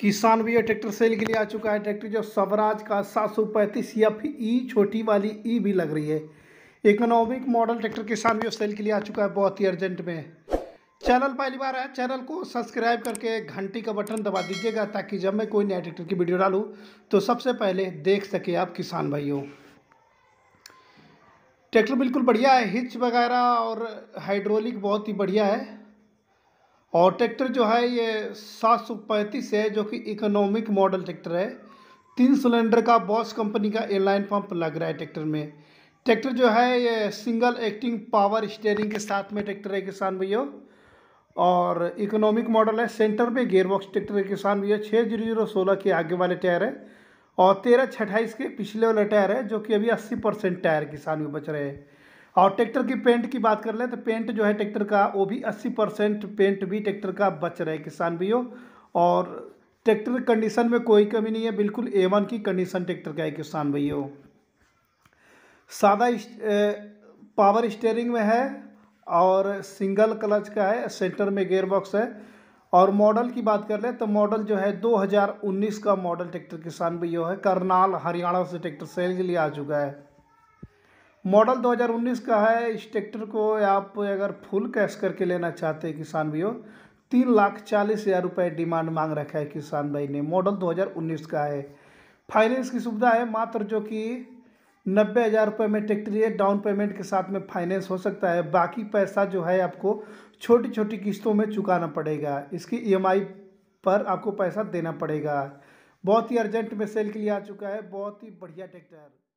किसान भी tractor cell के लिए आ चुका है ट्रैक्टर जो स्वराज का सात सौ पैंतीस या फिर ई छोटी वाली ई भी लग रही है इकोनॉमिक मॉडल ट्रैक्टर किसान भी सेल के लिए आ चुका है बहुत ही अर्जेंट में चैनल पहली बार है चैनल को सब्सक्राइब करके घंटी का बटन दबा दीजिएगा ताकि जब मैं कोई नया ट्रैक्टर की वीडियो डालूँ तो सबसे पहले देख सके आप किसान भाइयों ट्रैक्टर बिल्कुल बढ़िया है हिच वगैरह और हाइड्रोलिक बहुत ही बढ़िया है और ट्रैक्टर जो है ये सात सौ पैंतीस है जो कि इकोनॉमिक मॉडल ट्रैक्टर है तीन सिलेंडर का बॉस कंपनी का एयरलाइन पंप लग रहा है ट्रैक्टर में ट्रैक्टर जो है ये सिंगल एक्टिंग पावर स्टेयरिंग के साथ में ट्रैक्टर है किसान भैया और इकोनॉमिक मॉडल है सेंटर में गेयरबॉक्स ट्रैक्टर है किसान भैया छः जीरो जीरो सोलह के आगे वाले टायर है और तेरह छठाईस के पिछले वाले टायर है जो कि अभी अस्सी परसेंट टायर किसान भी बच रहे हैं और ट्रैक्टर की पेंट की बात कर लें तो पेंट जो है ट्रैक्टर का वो भी अस्सी परसेंट पेंट भी ट्रैक्टर का बच रहा है किसान भैया और ट्रैक्टर कंडीशन में कोई कमी नहीं है बिल्कुल ए वन की कंडीशन ट्रैक्टर का है किसान भैया सादा पावर स्टेयरिंग में है और सिंगल क्लच का है सेंटर में गेयर बॉक्स है और मॉडल की बात कर लें तो मॉडल जो है 2019 का मॉडल ट्रैक्टर किसान भैया है करनाल हरियाणा से ट्रैक्टर सेल के लिए आ चुका है मॉडल 2019 का है इस ट्रैक्टर को आप अगर फुल कैश करके लेना चाहते हैं किसान हो तीन लाख चालीस हज़ार रुपये डिमांड मांग रखा है किसान भाई ने मॉडल 2019 का है फाइनेंस की सुविधा है मात्र जो कि नब्बे हज़ार रुपये में ट्रैक्टर ये डाउन पेमेंट के साथ में फाइनेंस हो सकता है बाकी पैसा जो है आपको छोटी छोटी किस्तों में चुकाना पड़ेगा इसकी ई e पर आपको पैसा देना पड़ेगा बहुत ही अर्जेंट में सेल के लिए आ चुका है बहुत ही बढ़िया ट्रैक्टर